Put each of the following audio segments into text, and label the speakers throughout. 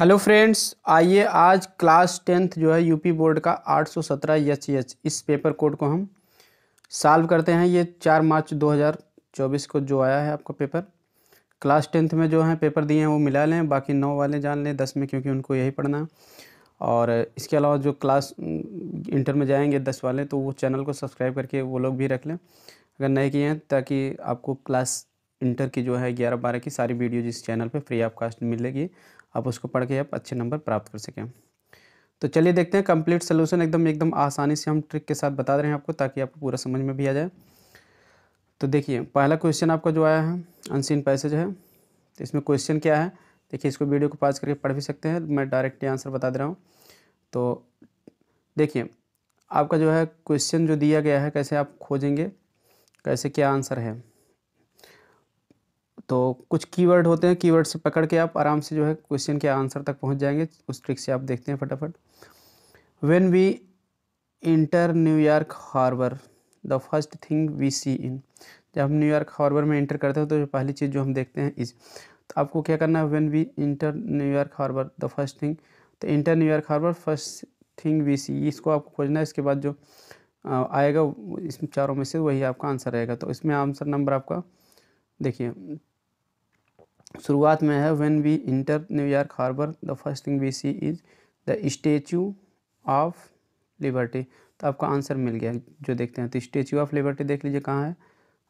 Speaker 1: hello friends आइए आज class tenth जो है यूपी बोर्ड का 817 एच एच इस पेपर कोड को हम साल्व करते हैं ये चार मार्च 2024 को जो आया है आपका पेपर क्लास टेंथ में जो है पेपर दिए हैं वो मिला लें बाकी नौ वाले जान लें दस में क्योंकि उनको यही पढ़ना है और इसके अलावा जो क्लास इंटर में जाएंगे दस वाले तो वो चैनल को सब्सक्राइब करके वो लोग भी रख लें अगर नए किए हैं ताकि आपको क्लास इंटर की जो है ग्यारह बारह की सारी वीडियो जिस चैनल पे फ्री ऑफ कास्ट मिलेगी आप उसको पढ़ के आप अच्छे नंबर प्राप्त कर सकें तो चलिए देखते हैं कंप्लीट सोल्यूशन एकदम एकदम आसानी से हम ट्रिक के साथ बता रहे हैं आपको ताकि आपको पूरा समझ में भी आ जाए तो देखिए पहला क्वेश्चन आपका जो आया है अनसीन पैसेज है तो इसमें क्वेश्चन क्या है देखिए इसको वीडियो को पास करके पढ़ भी सकते हैं मैं डायरेक्टली आंसर बता दे रहा हूँ तो देखिए आपका जो है क्वेश्चन जो दिया गया है कैसे आप खोजेंगे कैसे क्या आंसर है तो कुछ कीवर्ड होते हैं कीवर्ड से पकड़ के आप आराम से जो है क्वेश्चन के आंसर तक पहुंच जाएंगे उस ट्रिक से आप देखते हैं फटाफट when we enter New York harbour the first thing we see in जब हम न्यूयॉर्क हार्बर में इंटर करते हैं तो पहली चीज़ जो हम देखते हैं इज तो आपको क्या करना है when we enter New York harbour the first thing तो enter New York harbour first thing we see इसको आपको खोजना है इसके बाद जो आएगा इस चारों में से वही आपका आंसर रहेगा तो इसमें आंसर नंबर आपका देखिए शुरुआत में है when we enter New York harbour the first thing we see is the statue of liberty तो आपका आंसर मिल गया जो देखते हैं तो स्टेचू ऑफ लिबर्टी देख लीजिए कहाँ है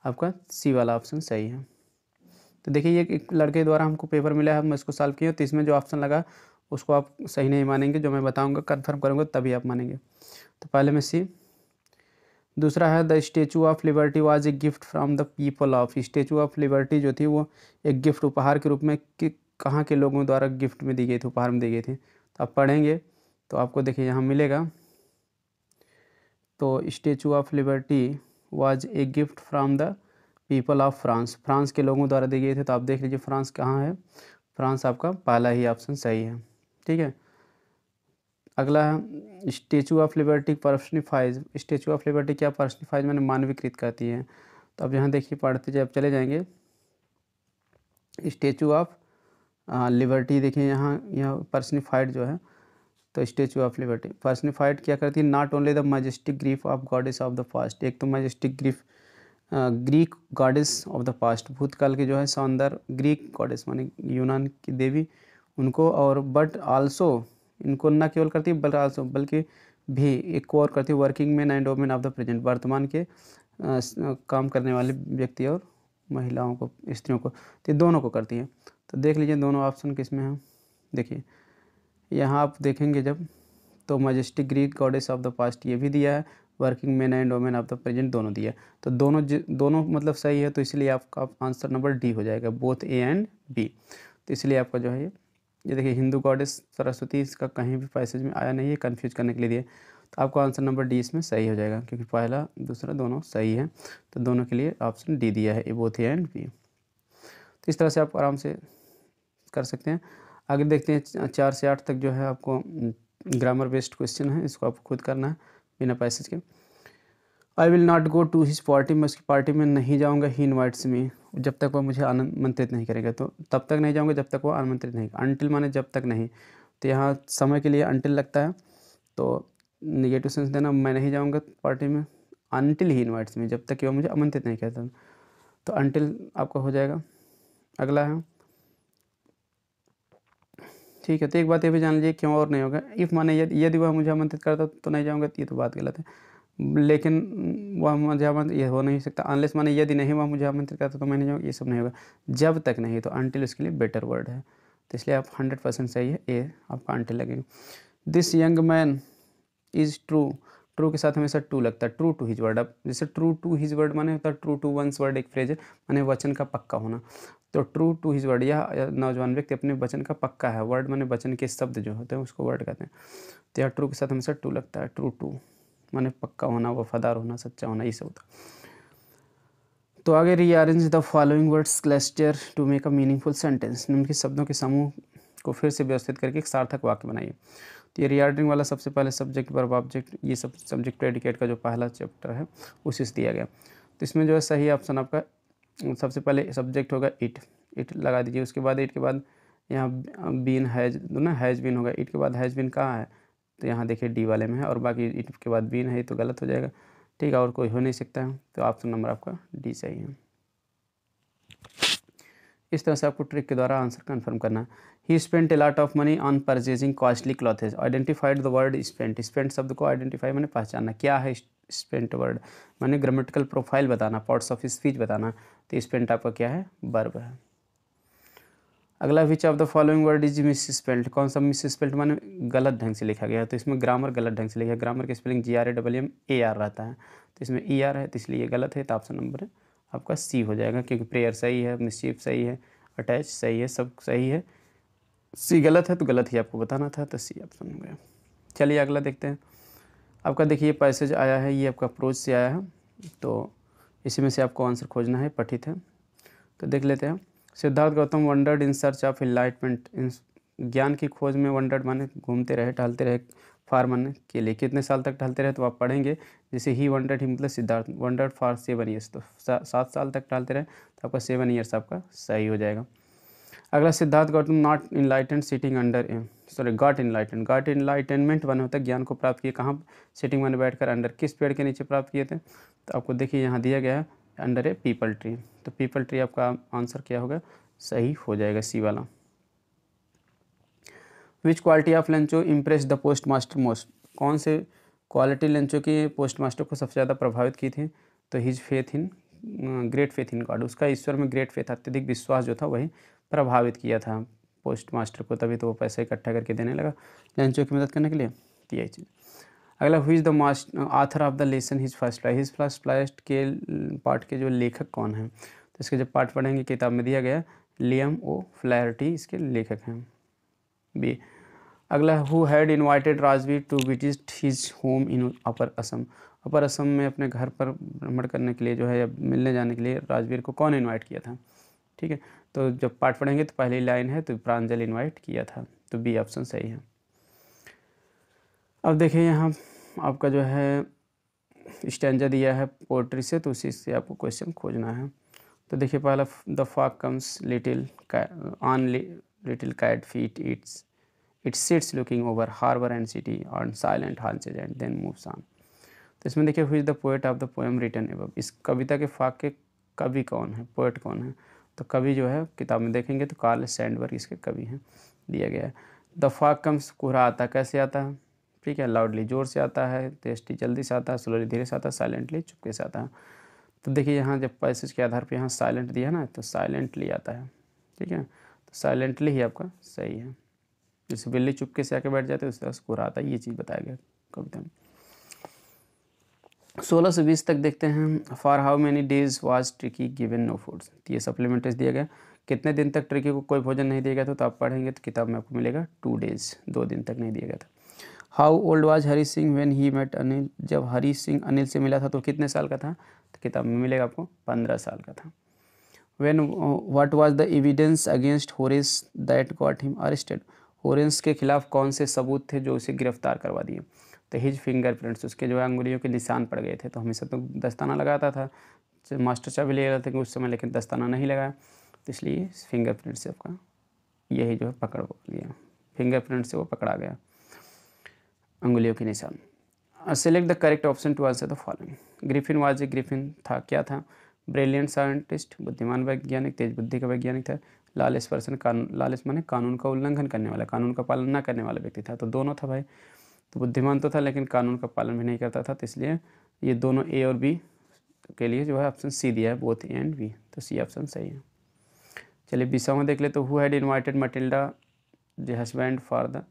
Speaker 1: आपका सी वाला ऑप्शन सही है तो देखिए ये एक लड़के द्वारा हमको पेपर मिला है मैं इसको सॉल्व किया तो इसमें जो ऑप्शन लगा उसको आप सही नहीं मानेंगे जो मैं बताऊंगा कन्फर्म करूंगा तभी आप मानेंगे तो पहले मैं सी दूसरा है the statue of Liberty was a gift from the people of Statue of Liberty जो थी वो एक गिफ्ट उपहार के रूप में कि कहाँ के लोगों द्वारा गिफ्ट में दी गई थी उपहार में दी गई थी तो आप पढ़ेंगे तो आपको देखिए यहाँ मिलेगा तो Statue of Liberty was a gift from the people of France France के लोगों द्वारा दिए गए थे तो आप देख लीजिए फ्रांस कहाँ है फ्रांस आपका पहला ही ऑप्शन सही है ठीक है अगला Statue of Liberty personifies Statue of Liberty क्या पर्सनिफाइज मैंने मानवीकृत करती है तो अब यहाँ देखिए पढ़ते जब चले जाएंगे स्टेचू ऑफ लिबर्टी देखिए यहाँ यह पर्सनिफाइड जो है तो स्टेचू ऑफ लिबर्टी पर्सनिफाइड क्या करती है not only the majestic grief of goddess of the past एक तो majestic grief Greek goddess of the past भूतकाल के जो है सौंदर्य ग्रीक गॉडेस मानी यूनान की देवी उनको और बट आल्सो इनको न केवल करती है बल्कि आल्सो बल्कि भी एक को और करती है working man and women of the present वर्तमान के आ, काम करने वाले व्यक्ति और महिलाओं को स्त्रियों को तो दोनों को करती है तो देख लीजिए दोनों ऑप्शन किस में हैं देखिए यहाँ आप देखेंगे जब तो majestic Greek goddess of the past ये भी दिया है working man and women of the present दोनों दिया है तो दोनों दोनों मतलब सही है तो इसलिए आपका आंसर नंबर डी हो जाएगा बोथ ए एंड बी तो इसलिए आपका जो है ये ये देखिए हिंदू गॉडेस सरस्वती इसका कहीं भी पैसेज में आया नहीं है कन्फ्यूज करने के लिए तो आपको आंसर नंबर डी इसमें सही हो जाएगा क्योंकि पहला दूसरा दोनों सही है तो दोनों के लिए ऑप्शन डी दिया है A both A and B तो इस तरह से आप आराम से कर सकते हैं आगे देखते हैं चार से आठ तक जो है आपको ग्रामर बेस्ड क्वेश्चन है इसको आपको खुद करना है बिना पैसेज के I will not go to his party मैं उसकी पार्टी में नहीं जाऊँगा ही इन्वाइट्स मी जब तक वो मुझे आमंत्रित नहीं करेगा तो तब तक नहीं जाऊँगा जब तक वो आमंत्रित नहीं अनटिल माने जब तक नहीं तो यहाँ समय के लिए अनटिल लगता है तो निगेटिव सेंस देना मैं नहीं जाऊँगा पार्टी में अनटिल ही इन्वाइट्स मी जब तक कि वो मुझे आमंत्रित नहीं करता तो अनटिल आपका हो जाएगा अगला है ठीक है तो एक बात ये भी जान लीजिए क्यों और नहीं होगा इफ़ माने यदि वह मुझे आमंत्रित करता तो नहीं जाऊँगा ये तो बात गलत है लेकिन वह मुझे आमंत्रित ये हो नहीं सकता अनलेस माने यदि नहीं वह मुझे आमंत्रित करता तो मैं नहीं जाऊँगा ये सब नहीं होगा जब तक नहीं तो अनटिल उसके लिए बेटर वर्ड है तो इसलिए आप हंड्रेड परसेंट सही है ए आपका अंटिल लगेगा this young man is true true के साथ हमेशा टू लगता है ट्रू टू हिज वर्ड अब जैसे ट्रू टू हिज वर्ड माने होता है ट्रू टू वंस वर्ड एक फ्रेज है माने वचन का पक्का होना तो ट्रू टू हिज वर्ड यह नौजवान व्यक्ति अपने वचन का पक्का है वर्ड माने वचन के शब्द जो होते हैं उसको वर्ड कहते हैं तो यह ट्रू के साथ हमेशा टू लगता है ट्रू टू माने पक्का होना वफादार होना सच्चा होना ये सब होता तो आगे rearrange the following words cluster to make a meaningful sentence निम्नलिखित शब्दों के समूह को फिर से व्यवस्थित करके एक सार्थक वाक्य बनाइए तो ये रियार्डिंग वाला सबसे पहले सब्जेक्ट पर ऑब्जेक्ट ये सब सब्जेक्ट प्रेडिकेट का जो पहला चैप्टर है उसी से दिया गया तो इसमें जो है सही ऑप्शन आपका सबसे पहले सब्जेक्ट होगा इट इट लगा दीजिए उसके बाद इट के बाद यहाँ बीन हैज ना हैज बीन होगा इट के बाद हैज बीन कहाँ है तो यहाँ देखिए डी वाले में है और बाकी के बाद बी नहीं तो गलत हो जाएगा ठीक है और कोई हो नहीं सकता है तो ऑप्शन नंबर आपका डी सही है इस तरह से आपको ट्रिक के द्वारा आंसर कंफर्म करना है he spent a lot of money on purchasing costly clothes identified the word spent spent शब्द को आइडेंटिफाई मैंने पहचानना क्या है स्पेंट वर्ड मैंने ग्रामेटिकल प्रोफाइल बताना पार्ट्स ऑफ स्पीच बताना तो स्पेंट आपका क्या है बर्ब है अगला which of the following word is misspelt कौन सा मिस स्पेल्ट माने गलत ढंग से लिखा गया है तो इसमें ग्रामर गलत ढंग से लिखा है ग्रामर की spelling G R A double M A R रहता है तो इसमें ई e आर है तो इसलिए ये गलत है तो ऑप्शन नंबर आपका सी हो जाएगा क्योंकि प्रेयर सही है मिसचीफ सही है अटैच सही है सब सही है सी गलत है तो गलत ही आपको बताना था तो सी ऑप्शन हो गया चलिए अगला देखते हैं आपका देखिए पैसेज आया है ये आपका अप्रोच से आया है तो इसी में से आपको आंसर खोजना है पठित है तो देख लेते हैं Siddhartha Gautam wandered in search of in ज्ञान की खोज में वंडर्ड माने घूमते रहे टहलते रहे फार माने के लिए कितने साल तक टहलते रहे तो आप पढ़ेंगे जैसे ही वंडर्ड ही मतलब Siddhartha wandered for seven years तो सात साल तक टहलते रहे तो आपका सेवन ईयर्स आपका सही हो जाएगा अगला Siddhartha Gautam not enlightened sitting under a sorry got enlightened got enlightenment वन होता है ज्ञान को प्राप्त किए कहाँ सिटिंग वन बैठकर अंडर किस पेड़ के नीचे प्राप्त किए थे तो आपको देखिए यहाँ दिया गया है अंडर ए पीपल ट्री तो पीपल ट्री आपका आंसर क्या होगा सही हो जाएगा सी वाला which quality of Lencho impress the postmaster most कौन से क्वालिटी लंचों की पोस्ट मास्टर को सबसे ज़्यादा प्रभावित की थी तो his faith in great faith in God उसका ईश्वर में ग्रेट फेथ अत्यधिक विश्वास जो था वही प्रभावित किया था पोस्ट मास्टर को तभी तो वो पैसे इकट्ठा करके देने लगा लंचों की मदद करने के लिए तो यही चीज़ अगला हुई is the most author of the lesson his first flight his first flight के पार्ट के जो लेखक कौन हैं तो इसके जब पार्ट पढ़ेंगे किताब में दिया गया लियम ओ फ्लैरटी इसके लेखक हैं बी अगला who had invited Rajvir to visit his home in Upper Assam Upper Assam में अपने घर पर भ्रमण करने के लिए जो है मिलने जाने के लिए राजवीर को कौन इन्वाइट किया था ठीक है तो जब पाठ पढ़ेंगे तो पहली लाइन है तो प्रांजल इन्वाइट किया था तो बी ऑप्शन सही है अब देखिए यहाँ आपका जो है स्टैंजा दिया है पोट्री से तो उसी से आपको क्वेश्चन खोजना है तो देखिए पहला the fog comes little on little cat feet its its sits looking over harbour and city on silent haunches and then moves on तो इसमें देखिए who is the poet of the poem written by इस कविता के फाक के कवि कौन है poet कौन है तो कवि जो है किताब में देखेंगे तो कार्ल सैंडवर्ग इसके कवि हैं दिया गया है द फाक कम्स कोहरा आता कैसे आता है ठीक है लाउडली ज़ोर से आता है टेस्टी जल्दी से आता है स्लोली धीरे से आता है साइलेंटली चुपके से आता है तो देखिए यहाँ जब पैसेज के आधार पर यहाँ साइलेंट दिया ना तो साइलेंटली आता है ठीक है तो साइलेंटली ही आपका सही है जैसे बिल्ली चुपके से आके बैठ जाती है उस तरह से आता है ये चीज़ बताया गया कविता में सोलह से बीस तक देखते हैं for how many days was Tricky given no foods ये सप्लीमेंट्स दिया गया कितने दिन तक ट्रिकी को कोई भोजन नहीं दिया गया था तो आप पढ़ेंगे तो किताब में आपको मिलेगा टू डेज दो दिन तक नहीं दिया गया था how old was Hari Singh when he met Anil जब हरी सिंह अनिल से मिला था तो कितने साल का था तो किताब में मिलेगा आपको पंद्रह साल का था when what was the evidence against Horace that got him arrested Horace के खिलाफ कौन से सबूत थे जो उसे गिरफ्तार करवा दिए तो हिज फिंगर प्रिंट्स उसके जो है अंगुलियों के निशान पड़ गए थे तो हमेशा तो दस्ताना लगाता था तो मास्टर भी ले रहा था उस समय लेकिन दस्ताना नहीं लगाया तो इसलिए फिंगर प्रिंट से आपका यही जो है पकड़ लिया फिंगर प्रिंट से वो पकड़ा गया अंगुलियों के निशान select the correct option to answer the following Griffin was a Griffin था क्या था ब्रिलियंट साइंटिस्ट बुद्धिमान वैज्ञानिक तेज बुद्धि का वैज्ञानिक था लालिस पर्सन कानून माने कानून का उल्लंघन करने वाला कानून का पालन ना करने वाला व्यक्ति था तो दोनों था भाई तो बुद्धिमान तो था लेकिन कानून का पालन भी नहीं करता था तो इसलिए ये दोनों ए और बी के लिए जो है ऑप्शन सी दिया है बोथ ए एंड बी तो सी ऑप्शन सही है चलिए बीसवा देख ले तो who had invited Matilda the husband for the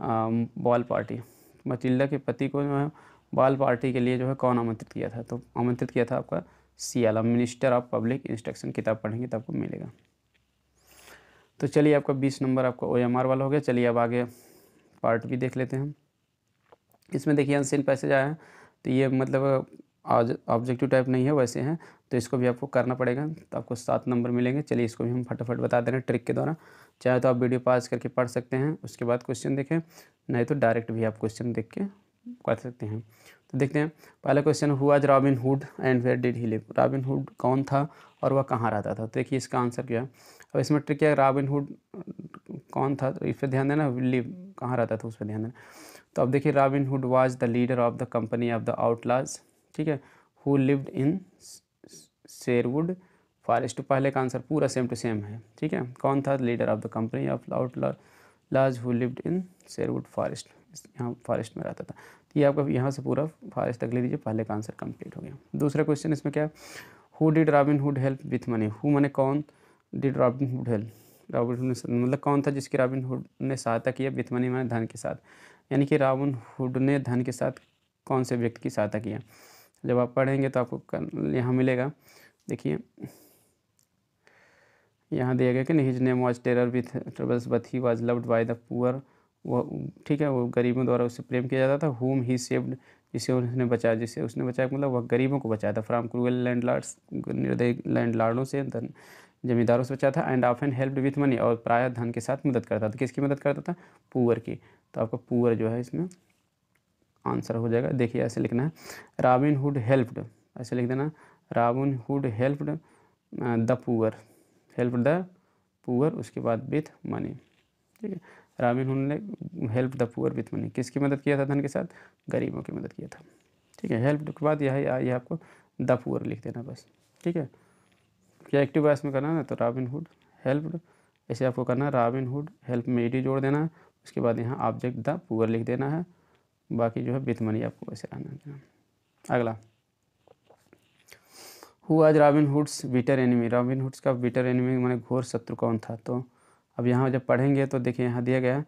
Speaker 1: ball party Matilda के पति को जो है बॉल पार्टी के लिए जो है कौन आमंत्रित किया था तो आमंत्रित किया था आपका सियाला मिनिस्टर ऑफ पब्लिक इंस्ट्रक्शन किताब पढ़ेंगे तो आपको मिलेगा तो चलिए आपका बीस नंबर आपका ओ एम आर वाला हो गया चलिए अब आगे पार्ट भी देख लेते हैं इसमें देखिए अनसिन पैसेज आया हैं तो ये मतलब ऑब्जेक्टिव टाइप नहीं है वैसे हैं तो इसको भी आपको करना पड़ेगा तो आपको सात नंबर मिलेंगे चलिए इसको भी हम फटाफट बता दे रहे हैं ट्रिक के द्वारा चाहे तो आप वीडियो पास करके पढ़ सकते हैं उसके बाद क्वेश्चन देखें नहीं तो डायरेक्ट भी आप क्वेश्चन देख के कर सकते हैं तो देखते हैं पहला क्वेश्चन हुआ Robin Hood and where did he live Robin Hood कौन था और वह कहाँ रहता था तो देखिए इसका आंसर क्या है अब इसमें ट्रिक क्या रॉबिन हुड कौन था तो इस पर ध्यान देना लिव कहाँ रहता था उस पर ध्यान देना तो अब देखिए Robin Hood was the leader of the company of the outlaws ठीक है who lived in Sherwood Forest to पहले का आंसर पूरा सेम टू सेम है ठीक है कौन था leader of the company of outlaws who lived in Sherwood Forest यहाँ फॉरेस्ट में रहता था तो ये आपका यहाँ से पूरा फॉरेस्ट तक ले लीजिए पहले का आंसर कंप्लीट हो गया दूसरा क्वेश्चन इसमें क्या है who did Robin Hood help with money who मैंने कौन did Robin Hood help Robin Hood ने मतलब कौन था जिसकी रॉबिन हुड ने सहायता किया विथ मनी मैंने धन के साथ यानी कि रॉबिन हुड ने धन के साथ कौन से व्यक्ति की सहायता किया जब आप पढ़ेंगे तो आपको यहाँ मिलेगा देखिए यहाँ दिया गया कि his name was terror with troubles but he was loved by the poor वो ठीक है वो गरीबों द्वारा उससे प्रेम किया जाता था होम ही सेव्ड जिसे उसने बचाया जिसे उसने बचाया मतलब वह गरीबों को बचाया था फ्राम क्रूअल लार्ड्स निर्दय लैंड लार्डों से धन जमींदारों से बचाया था and of and help with money और प्राय धन के साथ मदद करता था किसकी मदद करता था पुअर की तो आपका पुअर जो है इसमें आंसर हो जाएगा देखिए ऐसे लिखना है राबिन हुड हेल्प्ड ऐसे लिख देना Robin Hood helped the poor help the poor उसके बाद विथ मनी ठीक है रॉबिनहुड ने help the poor with money किसकी मदद किया था धन के साथ गरीबों की मदद किया था ठीक है हेल्प के बाद यह यह आपको द पुअर लिख देना बस ठीक है क्या एक्टिव वॉइस में करना ना तो रॉबिन हुड हेल्प ऐसे आपको करना है रॉबिन हुड हेल्प में ईडी जोड़ देना है उसके बाद यहाँ ऑब्जेक्ट द पुअर लिख देना है बाकी जो है विथ मनी आपको वैसे आना देना अगला who was Robin Hood's bitter enemy Robin Hood's का बीटर एनिमी मैंने घोर शत्रु कौन था तो अब यहाँ जब पढ़ेंगे तो देखिए यहाँ दिया गया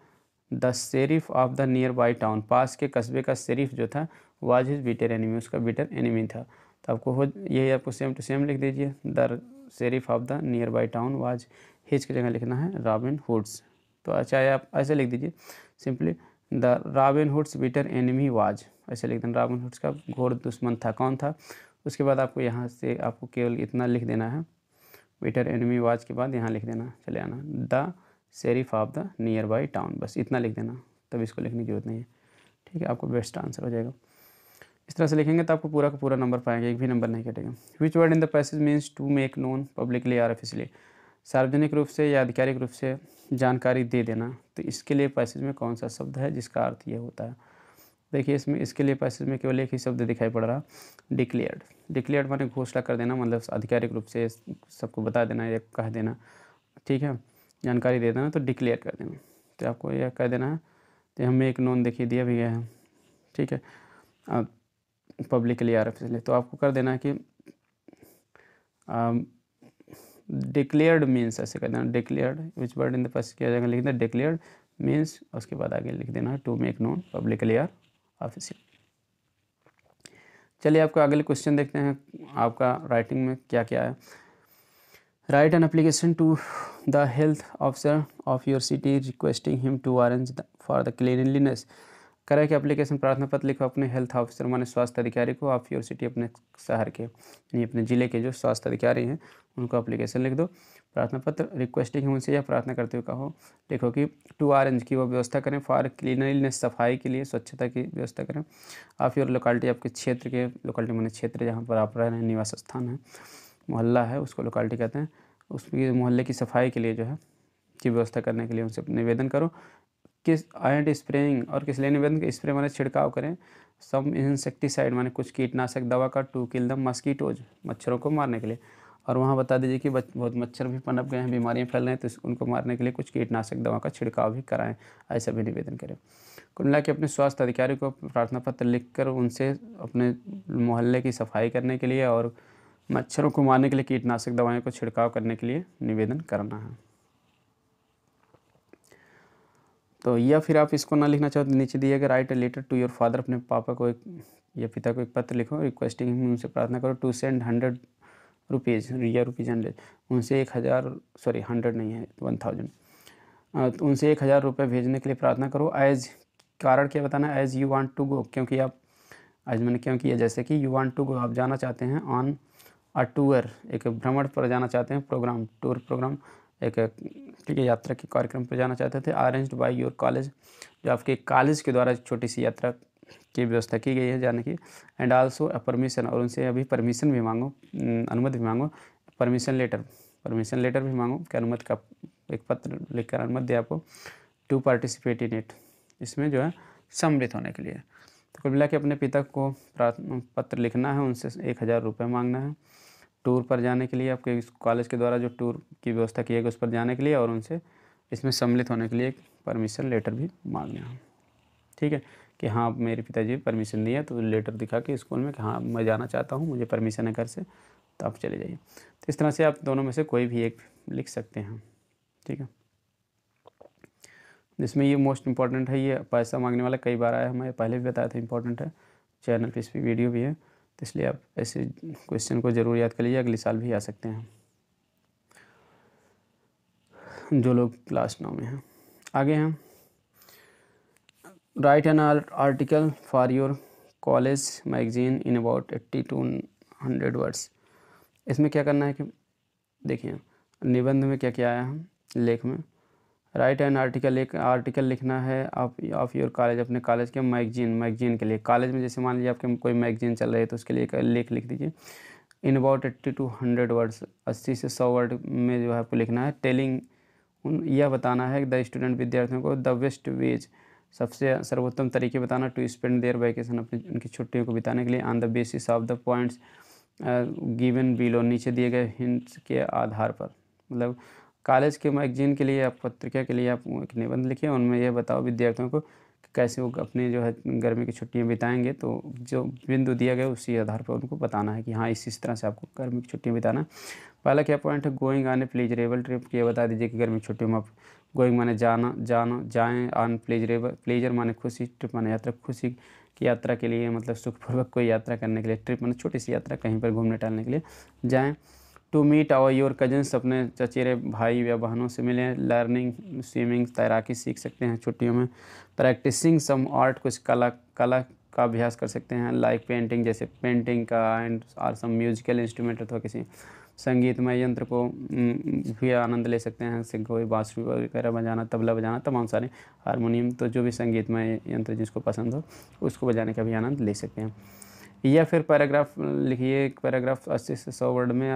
Speaker 1: the sheriff of the nearby town पास के कस्बे का शेरिफ जो था वो आज हिज बीटर एनिमी उसका बीटर एनिमी था तो आपको हो यही आपको सेम टू सेम लिख दीजिए the sheriff of the nearby town was his की जगह लिखना है रॉबिन हुड्स तो अच्छा आप ऐसे लिख दीजिए simply the Robin Hood's bitter enemy was ऐसे लिख देना रॉबिन हुड्स का घोर दुश्मन था कौन था उसके बाद आपको यहाँ से आपको केवल इतना लिख देना है वेटर एनिमी वाच के बाद यहाँ लिख देना चले आना the sheriff of the nearby town बस इतना लिख देना तब इसको लिखने की ज़रूरत नहीं है ठीक है आपको बेस्ट आंसर हो जाएगा इस तरह से लिखेंगे तो आपको पूरा का पूरा नंबर पाएंगे एक भी नंबर नहीं कटेगा which word in the passage means to make known publicly or officially सार्वजनिक रूप से या आधिकारिक रूप से जानकारी दे देना तो इसके लिए पैसेज में कौन सा शब्द है जिसका अर्थ ये होता है देखिए इसमें इसके लिए पैसेज में केवल एक ही शब्द दिखाई पड़ रहा डिक्लेयर्ड डिक्लेयर्ड माने घोषणा कर देना मतलब आधिकारिक रूप से सबको बता देना या कह देना ठीक है जानकारी दे देना तो डिक्लेयर कर देना तो आपको यह कह देना है तो हमें एक नॉन देखिए दिया भी गया है ठीक है पब्लिक के लिए आर के तो आपको कर देना है कि डिक्लेयर्ड मीन्स ऐसे कर देना declared which word in the first किया जाएगा लिख देना डिक्लेयर्ड मीन्स उसके बाद आगे लिख देना to make known publicly or official चलिए आपका अगले क्वेश्चन देखते हैं आपका राइटिंग में क्या क्या है write an application to the health officer of your city requesting him to arrange for the cleanliness करें कि अप्लीकेशन प्रार्थना पत्र लिखो अपने हेल्थ ऑफिसर माने स्वास्थ्य अधिकारी को ऑफ योर सिटी अपने शहर के यानी अपने ज़िले के जो स्वास्थ्य अधिकारी हैं उनको अप्लीकेशन लिख दो प्रार्थना पत्र रिक्वेस्टिंग है उनसे यह प्रार्थना करते हुए कहो देखो कि टू आर की वो व्यवस्था करें फॉर क्लीनलीनेस सफाई के लिए स्वच्छता की व्यवस्था करें आप योर लोकालिटी आपके क्षेत्र के लोकालिटी मैंने क्षेत्र जहाँ पर आप रह रहे हैं निवास स्थान है मोहल्ला है उसको लोकालिटी कहते हैं उसकी मोहल्ले की सफाई के लिए जो है की व्यवस्था करने के लिए उनसे निवेदन करो किस आयट स्प्रेइंग और किस लिए निवेदन स्प्रे माने छिड़काव करें सम इंसेक्टिसाइड माने कुछ कीटनाशक दवा का टू किल द मस्कीटोज मच्छरों को मारने के लिए और वहाँ बता दीजिए कि बहुत मच्छर भी पनप गए हैं बीमारियाँ फैल रहे हैं तो उनको मारने के लिए कुछ कीटनाशक दवा का छिड़काव भी कराएं ऐसा भी निवेदन करें कुंडला के अपने स्वास्थ्य अधिकारी को प्रार्थना पत्र लिखकर उनसे अपने मोहल्ले की सफाई करने के लिए और मच्छरों को मारने के लिए कीटनाशक दवाएं को छिड़काव करने के लिए निवेदन करना है तो या फिर आप इसको ना लिखना चाहो तो नीचे दिए गए write a letter to your father अपने पापा को एक या पिता को एक पत्र लिखो रिक्वेस्टिंग उनसे प्रार्थना करो टू सेंड हंड्रेड रुपीज़ रिया रुपीज़ हंड्रेड उनसे एक हज़ार सॉरी हंड्रेड नहीं है वन थाउजेंड तो उनसे एक हज़ार रुपये भेजने के लिए प्रार्थना करो एज कारण क्या बताना as you want to go क्योंकि आप आज मैंने क्यों किया जैसे कि यू वांट टू गो आप जाना चाहते हैं ऑन अ टूर एक भ्रमण पर जाना चाहते हैं प्रोग्राम टूर प्रोग्राम एक ठीक है यात्रा के कार्यक्रम पर जाना चाहते थे अरेंज्ड बाय योर कॉलेज जो आपके कॉलेज के द्वारा छोटी सी यात्रा की व्यवस्था की गई है जाने की एंड आल्सो अ परमिशन और उनसे अभी परमिशन भी मांगो अनुमति भी मांगो परमिशन लेटर परमिशन लेटर भी मांगो कि अनुमति का एक पत्र लिखकर अनुमति दे आपको टू पार्टिसिपेट इन इट इसमें जो है सम्मिलित होने के लिए तो कुल मिला के अपने पिता को पत्र लिखना है उनसे एक हज़ार रुपये मांगना है टूर पर जाने के लिए आपके कॉलेज के द्वारा जो टूर की व्यवस्था की है उस पर जाने के लिए और उनसे इसमें सम्मिलित होने के लिए एक परमिशन लेटर भी मांगना है ठीक है कि हाँ मेरे पिताजी परमिशन दिया तो लेटर दिखा के स्कूल में कि हाँ मैं जाना चाहता हूँ मुझे परमिशन है घर से तो आप चले जाइए तो इस तरह से आप दोनों में से कोई भी एक लिख सकते हैं ठीक है जिसमें ये मोस्ट इंपॉर्टेंट है ये पैसा मांगने वाला कई बार आया हमारे पहले भी बताया था इंपॉर्टेंट है चैनल पे इस पर वीडियो भी है तो इसलिए आप ऐसे क्वेश्चन को ज़रूर याद कर लीजिए अगले साल भी आ सकते हैं जो लोग क्लास नौ में हैं आगे हैं write an article for your college magazine in about 80 to 100 words इसमें क्या करना है कि देखिए निबंध में क्या क्या आया है लेख में राइट एन आर्टिकल एक आर्टिकल लिखना है आप ऑफ योर कॉलेज अपने कॉलेज के मैगजीन मैगजीन के लिए कॉलेज में जैसे मान लीजिए आपके कोई मैगजीन चल रही है तो उसके लिए एक लेख लिख दीजिए in about eighty to hundred words अस्सी से सौ वर्ड में जो है आपको लिखना है टेलिंग यह बताना है द स्टूडेंट विद्यार्थियों को द बेस्ट वेज सबसे सर्वोत्तम तरीके बताना टू स्पेंड देयर वैकेशन अपने उनकी छुट्टियों को बिताने के लिए on the basis of the points given below नीचे दिए गए हिंट्स के आधार पर मतलब कॉलेज के मैगजीन के लिए आप पत्रिका के लिए आप एक निबंध लिखिए उनमें यह बताओ विद्यार्थियों को कैसे वो अपने जो है गर्मी की छुट्टियाँ बिताएंगे तो जो बिंदु दिया गया उसी आधार पर उनको बताना है कि हाँ इसी तरह से आपको गर्मी की छुट्टियाँ बिताना है पहला क्या पॉइंट है गोइंग आने प्लीजरेबल ट्रिप ये बता दीजिए कि गर्मी की छुट्टियों में आप गोइंग माने जाना जाना जाए अन प्लेजरेबल प्लेजर माने खुशी ट्रिप माने यात्रा खुशी की यात्रा के लिए मतलब सुखपूर्वक कोई यात्रा करने के लिए ट्रिप माने छोटी सी यात्रा कहीं पर घूमने टहलने के लिए जाएँ to meet our your cousins अपने चचेरे भाई या बहनों से मिलें लर्निंग स्विमिंग तैराकी सीख सकते हैं छुट्टियों में प्रैक्टिसिंग सम आर्ट कुछ कला कला का अभ्यास कर सकते हैं लाइक पेंटिंग जैसे पेंटिंग का and or some musical instrument अथवा किसी संगीतमय यंत्र को भी आनंद ले सकते हैं सिंगो बाँसुरी वगैरह बजाना तबला बजाना तमाम सारे हारमोनियम तो जो भी संगीतमय यंत्र जिसको पसंद हो उसको बजाने का भी आनंद ले सकते हैं या फिर पैराग्राफ लिखिए पैराग्राफ अस्सी से सौ वर्ड में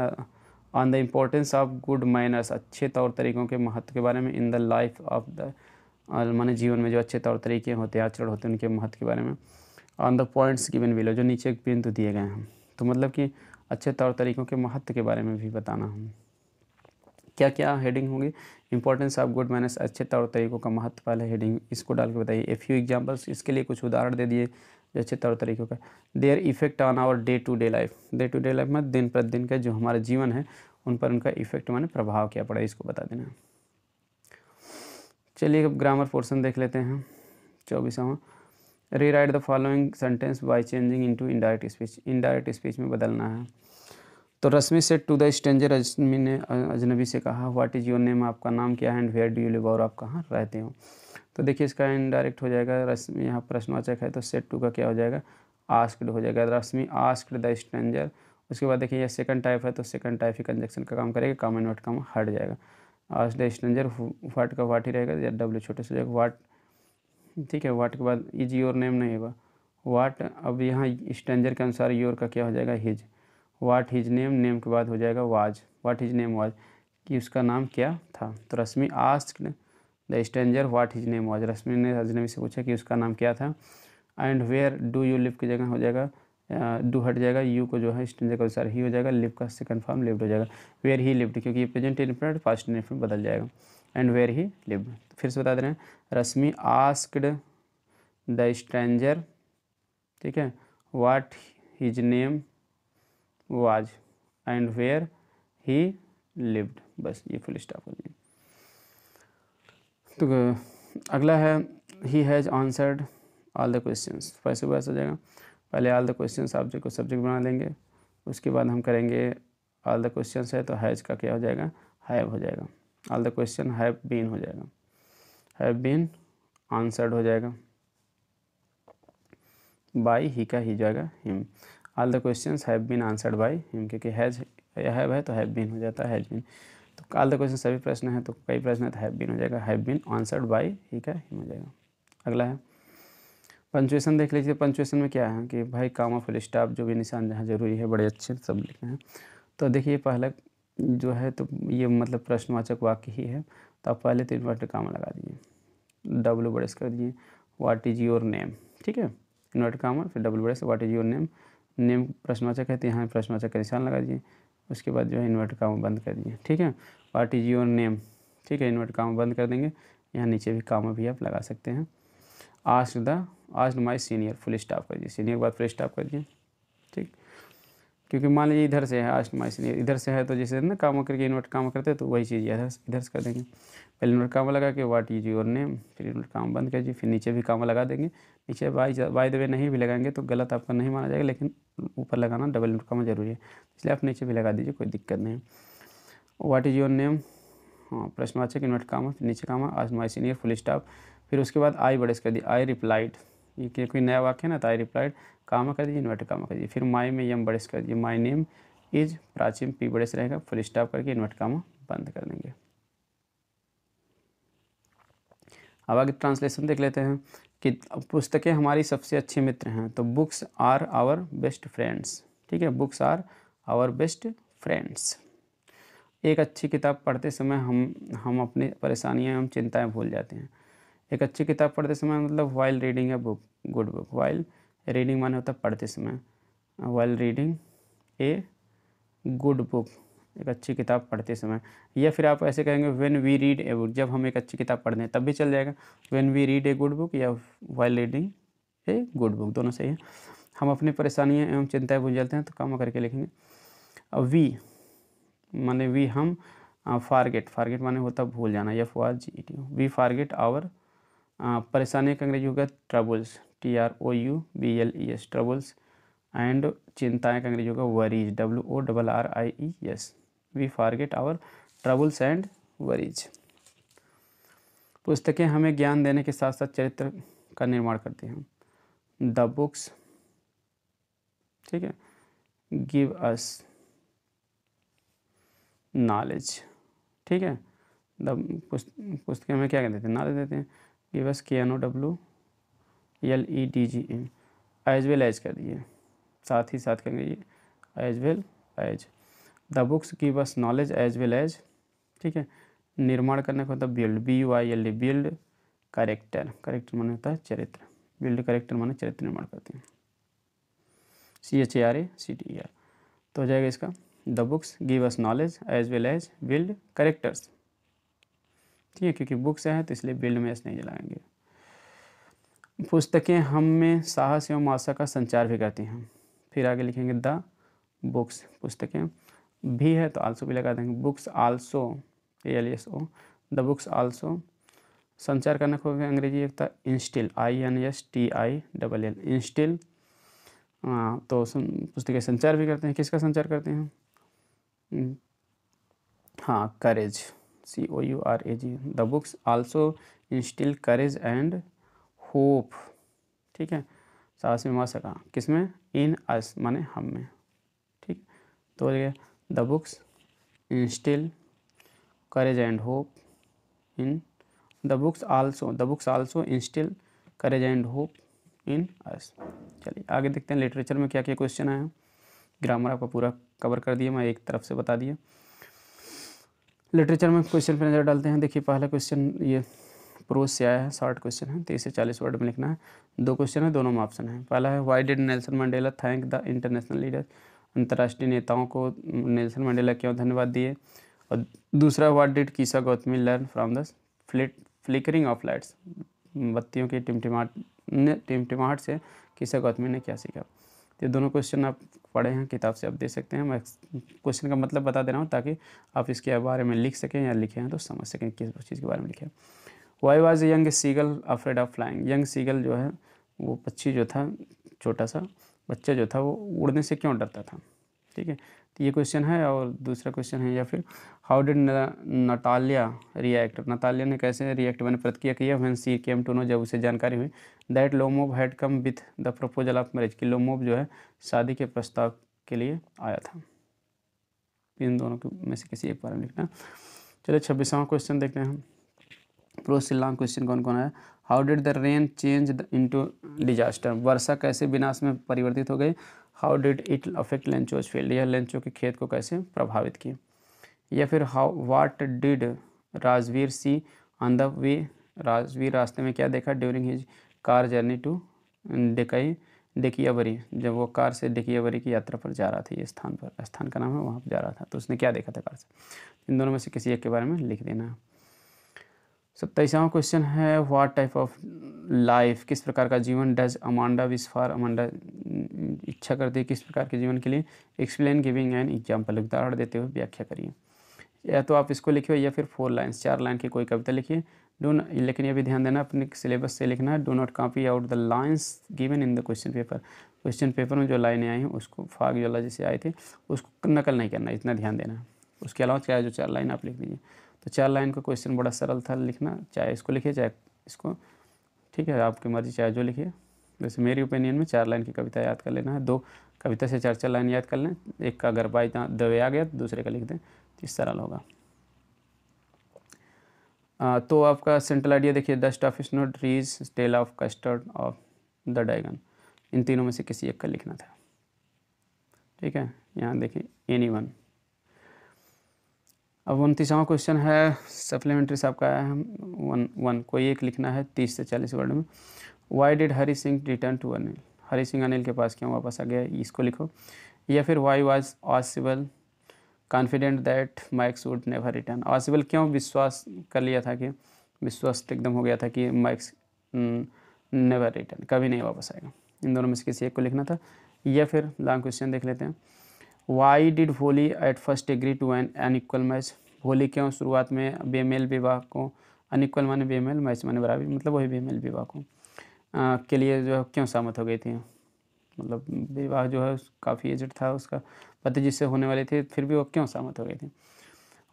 Speaker 1: on the importance of good manners अच्छे तौर तरीक़ों के महत्व के बारे में in the life of the माने जीवन में जो अच्छे तौर तरीके होते हैं आचरण होते हैं उनके महत्व के बारे में on the points given below जो नीचे बिंदु दिए गए हैं तो मतलब कि अच्छे तौर तरीक़ों के महत्व के बारे में भी बताना हूँ क्या क्या हेडिंग होंगे इंपॉर्टेंस ऑफ गुड मैनर्स अच्छे तौर तरीक़ों का महत्व वाले हेडिंग इसको डाल के बताइए ए फ्यू एग्जाम्पल्स इसके लिए कुछ उदाहरण दे दिए जो अच्छे तौर तरीक़ों का their effect on our day to day life day to day life में दिन प्रतिदिन का जो हमारा जीवन है उन पर उनका इफेक्ट माने प्रभाव क्या पड़ा इसको बता देना चलिए अब ग्रामर पोर्सन देख लेते हैं चौबीसवा rewrite the following sentence by changing into indirect speech indirect speech में बदलना है तो Rashmi said to the stranger अजमी ने अजनबी से कहा व्हाट इज़ योर नेम आपका नाम क्या है and where do you live और आप कहाँ रहते हो तो देखिए इसका इनडायरेक्ट हो जाएगा रश्मि यहाँ प्रश्नवाचक है तो सेट टू का क्या हो जाएगा आस्क्ड हो जाएगा रश्मि आस्कड द स्ट्रेंजर उसके बाद देखिए यह सेकंड टाइप है तो सेकंड टाइप ही कंजक्शन का काम करेगा कॉमन वट का हट जाएगा द स्ट्रेंजर वाट का वाट ही रहेगा या डब्ल्यू छोटे से जाएगा वाट ठीक है वाट के बाद इज योर नेम नहीं होगा वाट अब यहाँ स्टेंजर के अनुसार योर का क्या हो जाएगा his what his name name के बाद हो जाएगा was what his name was कि उसका नाम क्या था तो Rashmi asked the stranger what his name was Rashmi ने अजनबी से पूछा कि उसका नाम क्या था and where do you live की जगह हो जाएगा डू हट जाएगा यू को जो है स्टेंजर के अनुसार ही हो जाएगा लिव का सेकंड फॉर्म लिफ्ट हो जाएगा वेयर ही लिफ्ट क्योंकि प्रेजेंट इनफिनेट फास्ट इनफिनेट बदल जाएगा एंड वेयर ही लिव्ड फिर से बता दे रहे हैं रश्मि आस्कड द स्ट्रेंजर ठीक है what his name was and where he lived बस ये फुल स्टॉप हो गया तो अगला है he has answered all the question वैसे वैसे हो जाएगा पहले ऑल द क्वेश्चन सब्जेक्ट को सब्जेक्ट बना लेंगे उसके बाद हम करेंगे ऑल द क्वेश्चन है तो हैज़ का क्या हो जाएगा हैव हो जाएगा all the question have been हो जाएगा हैव बीन आंसर्ड हो जाएगा बाई ही का ही जाएगा him all the question have been answered by him क्योंकि हैज या हैव है तो हैव बीन हो जाता हैज बीन तो ऑल द क्वेश्चन सभी प्रश्न है तो कई प्रश्न है तो हैव बीन हो जाएगा have been answered by he का हिम हो जाएगा अगला है पंचुएशन देख लीजिए पंचुएशन में क्या है कि भाई कामा फुल स्टाफ जो भी निशान जहाँ जरूरी है बड़े अच्छे सब लिखे हैं तो देखिए पहला जो है तो ये मतलब प्रश्नवाचक वाक्य ही है तो आप पहले तो इन्वर्टर कामा लगा दीजिए डब्ल्यू बड़ेस कर दिए वाट इज योर नेम ठीक है इन्वर्टर कामा फिर डब्ल्यू बड़ेस what is your name name प्रश्नवाचक है तो यहाँ प्रश्नवाचक का निशान लगा दीजिए उसके बाद जो है इन्वर्टर कामा बंद कर दीजिए ठीक है वाट इज योर नेम ठीक है इन्वर्टर कामा बंद कर देंगे यहाँ नीचे भी कामा भी आप लगा सकते हैं आज the asked my senior full stop कर दीजिए सीनियर के बाद फुल स्टाफ कर दिए क्योंकि मान लीजिए इधर से है अष्टमाइसिन इधर से है तो जैसे ना काम करके इन्वर्ट काम करते तो वही चीज़ इधर इधर से कर देंगे पहले इन्वर्ट कामा लगा के वाट यूज योर नेम फिर इन्वर्ट काम बंद कर दीजिए फिर नीचे भी कामा लगा देंगे नीचे बाई बाई दबे नहीं भी लगाएंगे तो गलत आपका नहीं माना जाएगा लेकिन ऊपर लगाना डबल इन्वर्ट काम जरूरी है इसलिए आप नीचे भी लगा दीजिए कोई दिक्कत नहीं वाट इज़ योर नेम हाँ प्रश्न प्रश्नवाचक इन्वर्ट काम फिर नीचे काम आज माई सीनियर फुल स्टाफ फिर उसके बाद आई बड़े कर दी आई रिप्लाइड ये कोई नया वाक्य है ना तो आई रिप्लाइड कामा कर दीजिए इन्वर्टर कामा कर दीजिए फिर माई में यम बड़े कर दीजिए my name is Prachin P बड़े से रहेगा फुल स्टॉप करके इन्वर्ट कामा बंद कर देंगे अब आगे ट्रांसलेशन देख लेते हैं कि पुस्तकें हमारी सबसे अच्छे मित्र हैं तो books are our best friends ठीक है books are our best friends एक अच्छी किताब पढ़ते समय हम हम अपनी परेशानियां हम चिंताएं भूल जाते हैं एक अच्छी किताब पढ़ते समय मतलब वाइल्ड रीडिंग या book good book while reading माने होता है पढ़ते समय while reading a good book एक अच्छी किताब पढ़ते समय या फिर आप ऐसे कहेंगे when we read a book जब हम एक अच्छी किताब पढ़ दें तब भी चल जाएगा when we read a good book या while reading a good book दोनों सही है हम अपनी परेशानियाँ एवं चिंताएँ भूंजलते हैं तो कम करके लिखेंगे वी माने वी हम फारगेट फारगेट माने होता भूल जाना एफ वार जी वी फारगेट आवर परेशानी का अंग्रेजी हो गया troubles T R O U B L E S troubles and चिंताएं का अंग्रेजी होगा worries W O double R I E S we forget our troubles and worries पुस्तकें हमें ज्ञान देने के साथ साथ चरित्र का निर्माण करती हैं द बुक्स ठीक है गिव अस नॉलेज ठीक है द पुस्तकें हमें क्या कह देते हैं नॉलेज देते हैं give us G LEDGM as well as कर दिए साथ ही साथ कहेंगे ये as well as the books give us knowledge as well as ठीक है निर्माण करने का होता है build B U I L build character character माने होता है चरित्र बिल्ड करेक्टर माने चरित्र निर्माण करते हैं C H A R A C T R तो हो जाएगा इसका the books give us knowledge as well as build characters ठीक है क्योंकि बुक्स है तो इसलिए बिल्ड में एस नहीं जलाएंगे पुस्तकें हम में साहस एवं आशा का संचार भी करती हैं फिर आगे लिखेंगे द बुक्स पुस्तकें भी है तो आल्सो भी लगा देंगे books also A L S O the books also संचार करना खोगे अंग्रेजी एक था instil I N S T I double L instil तो पुस्तकें संचार भी करते हैं किसका संचार करते हैं हम्म, हाँ करेज C O U R A G the books also instill courage and hope ठीक है सास में सका किस में इन अस माने हम में ठीक तो बोलिए the books instil courage and hope in the books also the books also instil courage and hope in us चलिए आगे देखते हैं लिटरेचर में क्या क्या क्वेश्चन आया ग्रामर आपका पूरा कवर कर दिया मैं एक तरफ से बता दिया लिटरेचर में क्वेश्चन पर नज़र डालते हैं देखिए पहला क्वेश्चन ये प्रोज से आया है शॉर्ट क्वेश्चन है तीस से चालीस वर्ड में लिखना है दो क्वेश्चन है दोनों में ऑप्शन है पहला है why did Nelson Mandela thank the international leader अंतर्राष्ट्रीय नेताओं को नेल्सन मंडेला क्यों धन्यवाद दिए और दूसरा what did Kisa Gotami learn from the flit flickering of lights बत्तियों की टिमटिमाट ने टिमटिमाहट से किसा गौतमी ने क्या सीखा ये दोनों क्वेश्चन आप पढ़े हैं किताब से आप दे सकते हैं मैं क्वेश्चन का मतलब बता दे रहा हूँ ताकि आप इसके बारे में लिख सकें या लिखे हैं तो समझ सकें किस चीज़ के बारे में लिखे why was young seagull afraid of flying young seagull जो है वो पक्षी जो था छोटा सा बच्चा जो था वो उड़ने से क्यों डरता था ठीक है तो ये क्वेश्चन है और दूसरा क्वेश्चन है या फिर how did Natalia react Natalia ने कैसे रिएक्ट मैंने प्रतिक्रिया किया वैन सी के एम टू नो जब उसे जानकारी हुई that Lomov had come with the proposal of marriage कि लोमोव जो है शादी के प्रस्ताव के लिए आया था इन दोनों के में से किसी एक बारे में लिखना चलिए छब्बीसवां क्वेश्चन देखते हैं हम क्वेश्चन कौन कौन है how did the rain change into disaster वर्षा कैसे विनाश में परिवर्तित हो गई how did it affect Lencho's field यह लेंचो के खेत को कैसे प्रभावित किए या फिर how what did Rajvir see on the way Rajvir रास्ते में क्या देखा during his car journey to डेकई डेकियाबरी जब वो कार से डिकियावरी की यात्रा पर जा रहा था ये स्थान पर स्थान का नाम है वहाँ पर जा रहा था तो उसने क्या देखा था कार से इन दोनों में से किसी एक के बारे में लिख देना है सत्ताईसवां क्वेश्चन है व्हाट टाइप ऑफ लाइफ किस प्रकार का जीवन does Amanda wish for Amanda इच्छा करती है किस प्रकार के जीवन के लिए एक्सप्लेन गिविंग एन एग्जाम्पल उदाहरण देते हुए व्याख्या करिए या तो आप इसको लिखिए या फिर फोर लाइन्स चार लाइन की कोई कविता लिखिए डो लेकिन ये भी ध्यान देना अपने सिलेबस से लिखना है do not copy out the lines given in the question paper question paper में जो लाइनें आई हैं उसको फाग जला जैसे आए थे उसको नकल नहीं करना इतना ध्यान देना उसके अलावा चाहे जो चार लाइन आप लिख दीजिए तो चार लाइन का क्वेश्चन बड़ा सरल था लिखना चाहे इसको लिखिए चाहे इसको ठीक है आपकी मर्जी चाहे जो लिखिए वैसे मेरी ओपिनियन में चार लाइन की कविता याद कर लेना है दो कविता से चार चार लाइन याद कर लें एक का अगर बाई दवे आ गया तो दूसरे का लिख दें तो इस सरल होगा आ, तो आपका सेंट्रल आइडिया देखिए dust of snow trees tale of custard of the dragon इन तीनों में से किसी एक का लिखना था ठीक है यहाँ देखिए एनी वन अब उनतीसवां क्वेश्चन है सप्लीमेंट्री साहब का है वन वन कोई एक लिखना है तीस से चालीस वर्ड में why did Hari Singh return to Anil Hari Singh Anil के पास क्यों वापस आ गया इसको लिखो या फिर why was Ausable confident that Max would never return Ausable क्यों विश्वास कर लिया था कि विश्वास तो एकदम हो गया था कि माइक्स नेवर रिटर्न कभी नहीं वापस आएगा इन दोनों में से किसी एक को लिखना था या फिर लॉन्ग क्वेश्चन देख लेते हैं why did Bholi at first agree to an unequal match Bholi क्यों शुरुआत में बेमेल विवाह को अनइक्वल माने बेमेल मैच माने बराबरी मतलब वही बेमेल विवाह को आ, के लिए जो है क्यों सहमत हो गई थी मतलब विवाह जो है काफ़ी एजड था उसका पति जिससे होने वाले थे फिर भी वो क्यों सहमत हो गई थी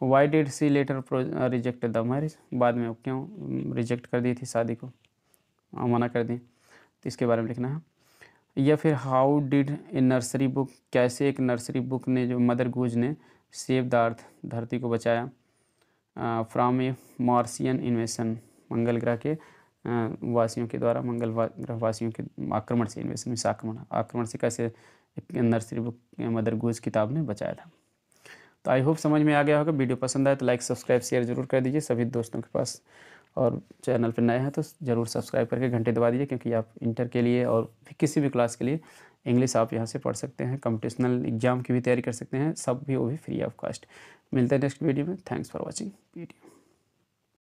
Speaker 1: why did she later reject the marriage बाद में वो क्यों रिजेक्ट कर दी थी शादी को मना कर दी तो इसके बारे में लिखना है या फिर how did a nursery book कैसे एक नर्सरी बुक ने जो मदर गूज ने सेव द अर्थ धरती को बचाया फ्राम ए मार्सियन इन्वेशन मंगल ग्रह के वासियों के द्वारा मंगल ग्रह वासियों के आक्रमण से इन्वेशन में आक्रमण आक्रमण से कैसे नर्सरी बुक मदर गूज किताब ने बचाया था तो आई होप समझ में आ गया होगा वीडियो पसंद आए तो लाइक सब्सक्राइब शेयर जरूर कर दीजिए सभी दोस्तों के पास और चैनल पर नए हैं तो ज़रूर सब्सक्राइब करके घंटे दबा दीजिए क्योंकि आप इंटर के लिए और किसी भी क्लास के लिए इंग्लिश आप यहाँ से पढ़ सकते हैं कंपटिशनल एग्जाम की भी तैयारी कर सकते हैं सब भी वो भी फ्री ऑफ कॉस्ट मिलते हैं नेक्स्ट वीडियो में थैंक्स फॉर वॉचिंग वीडियो